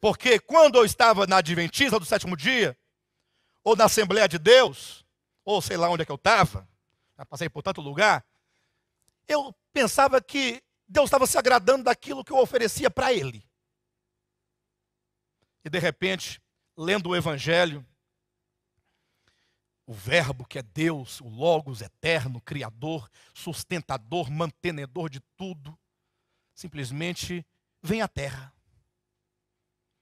Porque quando eu estava na Adventista do sétimo dia, ou na Assembleia de Deus, ou sei lá onde é que eu estava, passei por tanto lugar, eu pensava que Deus estava se agradando daquilo que eu oferecia para Ele. E de repente, lendo o Evangelho, o Verbo que é Deus, o Logos eterno, Criador, sustentador, mantenedor de tudo, simplesmente vem à Terra.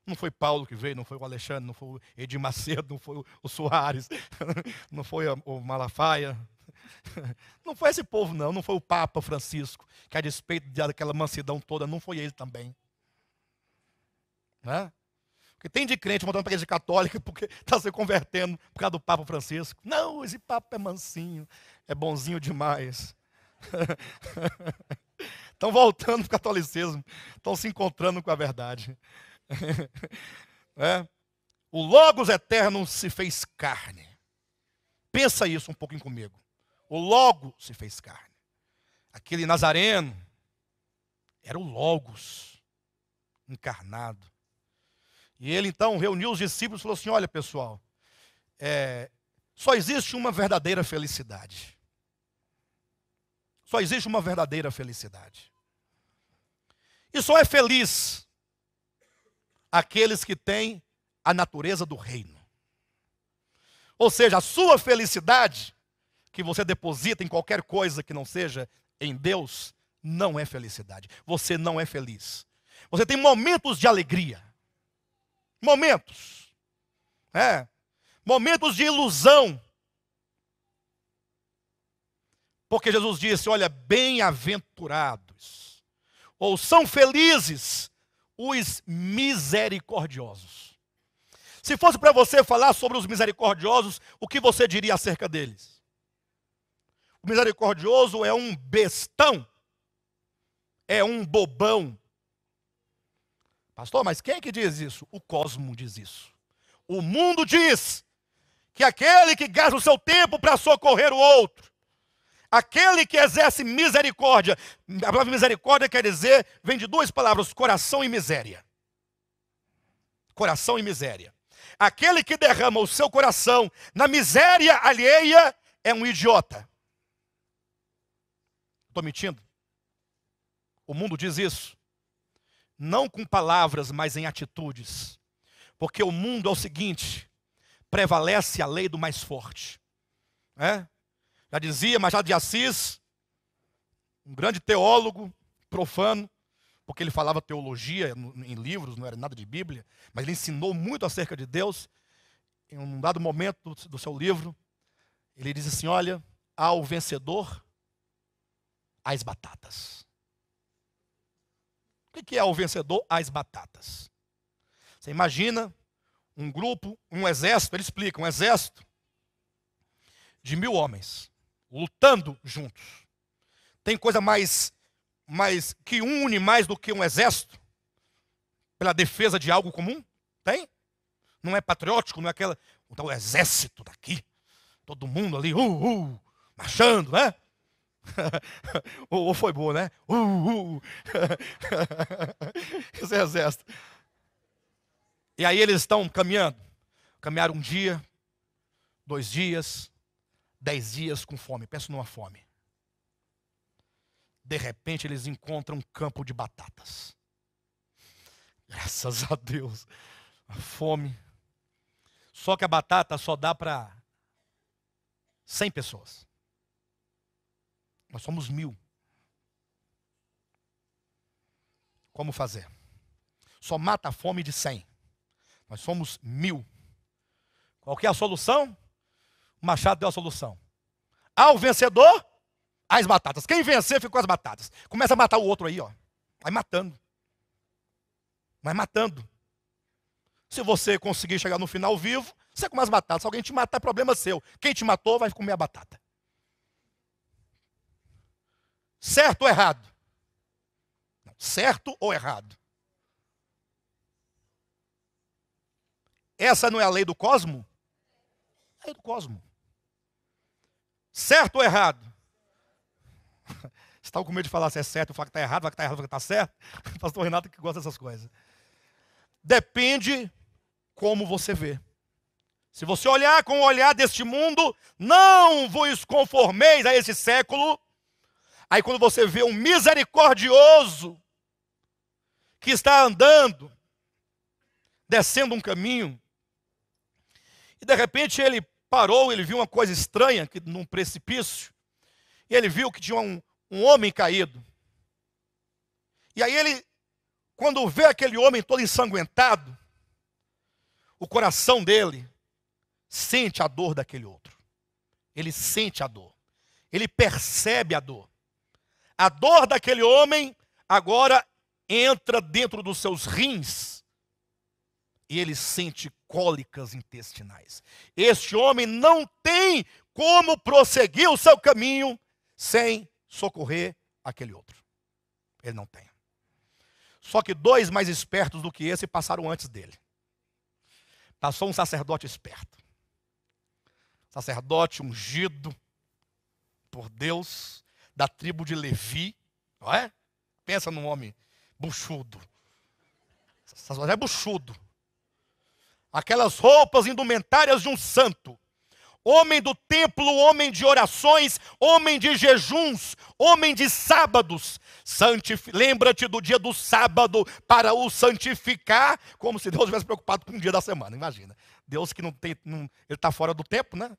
Não foi Paulo que veio, não foi o Alexandre, não foi o Edir Macedo, não foi o Soares, não foi o Malafaia. Não foi esse povo, não, não foi o Papa Francisco, que a despeito daquela mansidão toda, não foi ele também. Né? Porque tem de crente montando para igreja católica porque está se convertendo por causa do Papa Francisco. Não, esse Papa é mansinho, é bonzinho demais. Estão voltando para o catolicismo, estão se encontrando com a verdade. é? O Logos eterno se fez carne. Pensa isso um pouquinho comigo. O Logos se fez carne. Aquele nazareno era o Logos encarnado. E ele então reuniu os discípulos e falou assim: Olha, pessoal, é, só existe uma verdadeira felicidade. Só existe uma verdadeira felicidade. E só é feliz aqueles que têm a natureza do reino. Ou seja, a sua felicidade, que você deposita em qualquer coisa que não seja em Deus, não é felicidade. Você não é feliz. Você tem momentos de alegria, momentos, é, momentos de ilusão. Porque Jesus disse: Olha, bem-aventurados, ou são felizes os misericordiosos. Se fosse para você falar sobre os misericordiosos, o que você diria acerca deles? O misericordioso é um bestão, é um bobão. Pastor, mas quem é que diz isso? O cosmo diz isso. O mundo diz que aquele que gasta o seu tempo para socorrer o outro, Aquele que exerce misericórdia, a palavra misericórdia quer dizer, vem de duas palavras, coração e miséria. Coração e miséria. Aquele que derrama o seu coração na miséria alheia é um idiota. Estou mentindo? O mundo diz isso. Não com palavras, mas em atitudes. Porque o mundo é o seguinte: prevalece a lei do mais forte. É? Já dizia Machado de Assis, um grande teólogo profano, porque ele falava teologia em livros, não era nada de Bíblia, mas ele ensinou muito acerca de Deus. Em um dado momento do seu livro, ele diz assim: Olha, ao vencedor, as batatas. O que é o vencedor? As batatas. Você imagina um grupo, um exército, ele explica, um exército de mil homens lutando juntos. Tem coisa mais, mais que une mais do que um exército pela defesa de algo comum? Tem? Não é patriótico, não é aquela. o exército daqui, todo mundo ali, uh, uh, marchando, né? ou, foi boa, né? Uh, uh. uh. Esse é exército. E aí eles estão caminhando. Caminharam um dia, dois dias, dez dias com fome, penso numa fome. De repente eles encontram um campo de batatas. Graças a Deus, a fome. Só que a batata só dá para cem pessoas. Nós somos mil. Como fazer? Só mata a fome de cem Nós somos mil. Qual é a solução? O Machado deu a solução. Ao ah, vencedor, as batatas. Quem vencer, ficou as batatas. Começa a matar o outro aí, ó. Vai matando. Vai matando. Se você conseguir chegar no final vivo, você come as batatas. Se alguém te matar, problema seu. Quem te matou vai comer a batata. Certo ou errado? Certo ou errado? Essa não é a lei do cosmo? É a lei do cosmo. Certo ou errado? Você estava tá com medo de falar se é certo, eu falo que está errado, vai que está errado, vai que está certo. O pastor Renato que gosta dessas coisas. Depende como você vê. Se você olhar com o olhar deste mundo, não vos conformeis a esse século. Aí quando você vê um misericordioso que está andando, descendo um caminho, e de repente ele parou, ele viu uma coisa estranha, que num precipício, e ele viu que tinha um, um homem caído. E aí ele, quando vê aquele homem todo ensanguentado, o coração dele sente a dor daquele outro. Ele sente a dor. Ele percebe a dor. A dor daquele homem agora entra dentro dos seus rins e ele sente cólicas intestinais. Este homem não tem como prosseguir o seu caminho sem socorrer aquele outro. Ele não tem. Só que dois mais espertos do que esse passaram antes dele. Passou tá um sacerdote esperto. Sacerdote ungido por Deus, da tribo de Levi. Não é? Pensa num homem buchudo. Sacerdote é buchudo aquelas roupas indumentárias de um santo, homem do templo, homem de orações, homem de jejuns, homem de sábados. Santif... Lembra-te do dia do sábado para o santificar, como se Deus estivesse preocupado com o dia da semana, imagina. Deus que não tem, não, ele está fora do tempo, né?